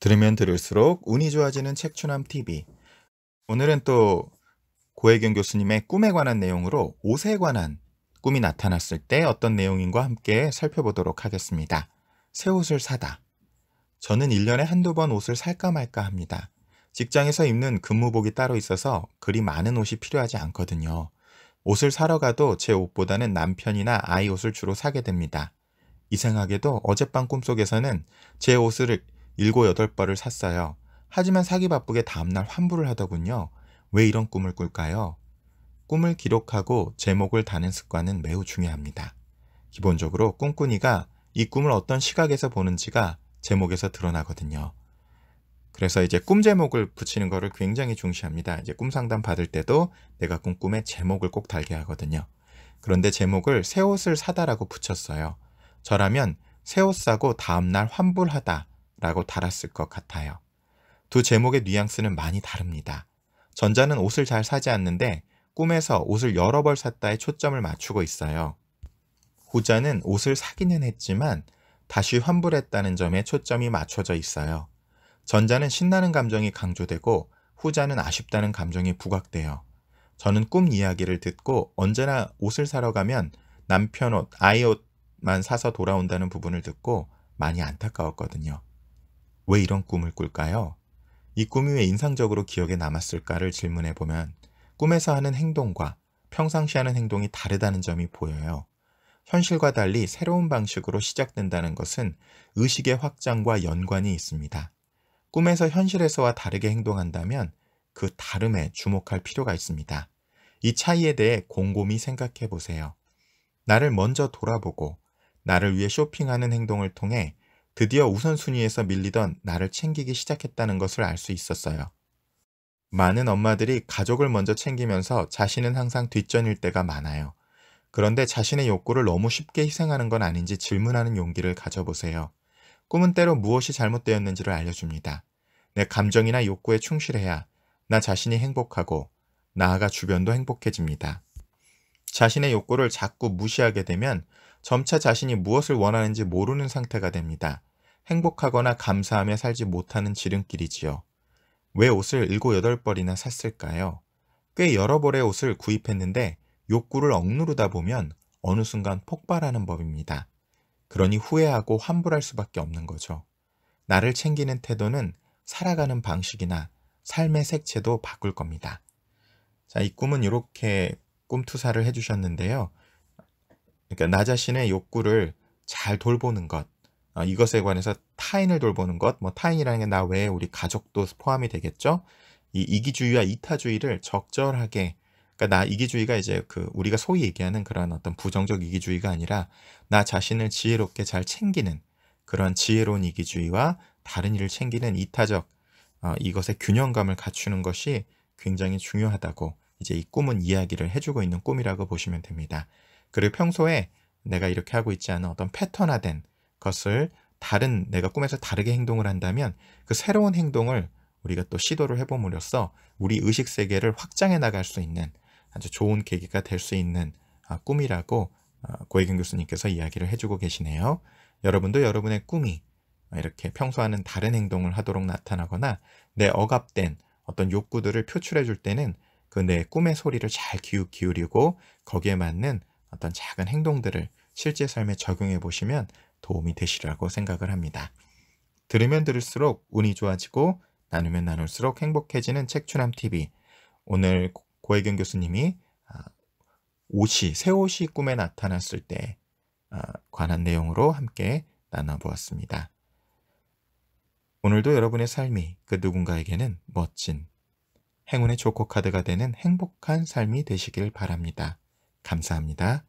들으면 들을수록 운이 좋아지는 책추남 TV. 오늘은 또 고혜경 교수님의 꿈에 관한 내용으로 옷에 관한 꿈이 나타났을 때 어떤 내용인과 함께 살펴보도록 하겠습니다. 새 옷을 사다. 저는 1년에 한두 번 옷을 살까 말까 합니다. 직장에서 입는 근무복이 따로 있어서 그리 많은 옷이 필요하지 않거든요. 옷을 사러 가도 제 옷보다는 남편이나 아이 옷을 주로 사게 됩니다. 이상하게도 어젯밤 꿈속에서는 제 옷을 일곱 여덟 을 샀어요. 하지만 사기 바쁘게 다음날 환불을 하더군요. 왜 이런 꿈을 꿀까요? 꿈을 기록하고 제목을 다는 습관은 매우 중요합니다. 기본적으로 꿈꾼이가 이 꿈을 어떤 시각에서 보는지가 제목에서 드러나거든요. 그래서 이제 꿈 제목을 붙이는 거를 굉장히 중시합니다. 이제 꿈 상담 받을 때도 내가 꾼꿈에 제목을 꼭 달게 하거든요. 그런데 제목을 새 옷을 사다라고 붙였어요. 저라면 새 옷 사고 다음날 환불하다 라고 달았을 것 같아요. 두 제목의 뉘앙스는 많이 다릅니다. 전자는 옷을 잘 사지 않는데 꿈에서 옷을 여러 벌 샀다에 초점을 맞추고 있어요. 후자는 옷을 사기는 했지만 다시 환불했다는 점에 초점이 맞춰져 있어요. 전자는 신나는 감정이 강조되고 후자는 아쉽다는 감정이 부각돼요. 저는 꿈 이야기를 듣고 언제나 옷을 사러 가면 남편 옷, 아이 옷만 사서 돌아온다는 부분을 듣고 많이 안타까웠거든요. 왜 이런 꿈을 꿀까요? 이 꿈이 왜 인상적으로 기억에 남았을까를 질문해 보면 꿈에서 하는 행동과 평상시 하는 행동이 다르다는 점이 보여요. 현실과 달리 새로운 방식으로 시작된다는 것은 의식의 확장과 연관이 있습니다. 꿈에서 현실에서와 다르게 행동한다면 그 다름에 주목할 필요가 있습니다. 이 차이에 대해 곰곰이 생각해 보세요. 나를 먼저 돌아보고 나를 위해 쇼핑하는 행동을 통해 드디어 우선순위에서 밀리던 나를 챙기기 시작했다는 것을 알 수 있었어요. 많은 엄마들이 가족을 먼저 챙기면서 자신은 항상 뒷전일 때가 많아요. 그런데 자신의 욕구를 너무 쉽게 희생하는 건 아닌지 질문하는 용기를 가져보세요. 꿈은 때로 무엇이 잘못되었는지를 알려줍니다. 내 감정이나 욕구에 충실해야 나 자신이 행복하고 나아가 주변도 행복해집니다. 자신의 욕구를 자꾸 무시하게 되면 점차 자신이 무엇을 원하는지 모르는 상태가 됩니다. 행복하거나 감사하며 살지 못하는 지름길이지요. 왜 옷을 7, 8벌이나 샀을까요? 꽤 여러 벌의 옷을 구입했는데 욕구를 억누르다 보면 어느 순간 폭발하는 법입니다. 그러니 후회하고 환불할 수밖에 없는 거죠. 나를 챙기는 태도는 살아가는 방식이나 삶의 색채도 바꿀 겁니다. 자, 이 꿈은 이렇게 꿈투사를 해주셨는데요. 그러니까 나 자신의 욕구를 잘 돌보는 것, 어, 이것에 관해서 타인을 돌보는 것, 뭐 타인이라는 게 나 외에 우리 가족도 포함이 되겠죠. 이 이기주의와 이타주의를 적절하게 그러니까 나 이기주의가 이제 그 우리가 소위 얘기하는 그런 어떤 부정적 이기주의가 아니라 나 자신을 지혜롭게 잘 챙기는 그런 지혜로운 이기주의와 다른 일을 챙기는 이타적 어, 이것의 균형감을 갖추는 것이 굉장히 중요하다고 이제 이 꿈은 이야기를 해주고 있는 꿈이라고 보시면 됩니다. 그리고 평소에 내가 이렇게 하고 있지 않은 어떤 패턴화된 것을 다른 내가 꿈에서 다르게 행동을 한다면 그 새로운 행동을 우리가 또 시도를 해봄으로써 우리 의식 세계를 확장해 나갈 수 있는 아주 좋은 계기가 될 수 있는 아, 꿈이라고 아, 고혜경 교수님께서 이야기를 해주고 계시네요. 여러분도 여러분의 꿈이 이렇게 평소와는 다른 행동을 하도록 나타나거나 내 억압된 어떤 욕구들을 표출해 줄 때는 그 내 꿈의 소리를 잘 기울이고 거기에 맞는 어떤 작은 행동들을 실제 삶에 적용해 보시면 도움이 되시라고 리 생각을 합니다. 들으면 들을수록 운이 좋아지고 나누면 나눌수록 행복해지는 책추남 TV. 오늘 고혜경 교수님이 아, 옷이 새 옷이 꿈에 나타났을 때 아, 관한 내용으로 함께 나눠보았습니다. 오늘도 여러분의 삶이 그 누군가에게는 멋진 행운의 조커 카드가 되는 행복한 삶이 되시길 바랍니다. 감사합니다.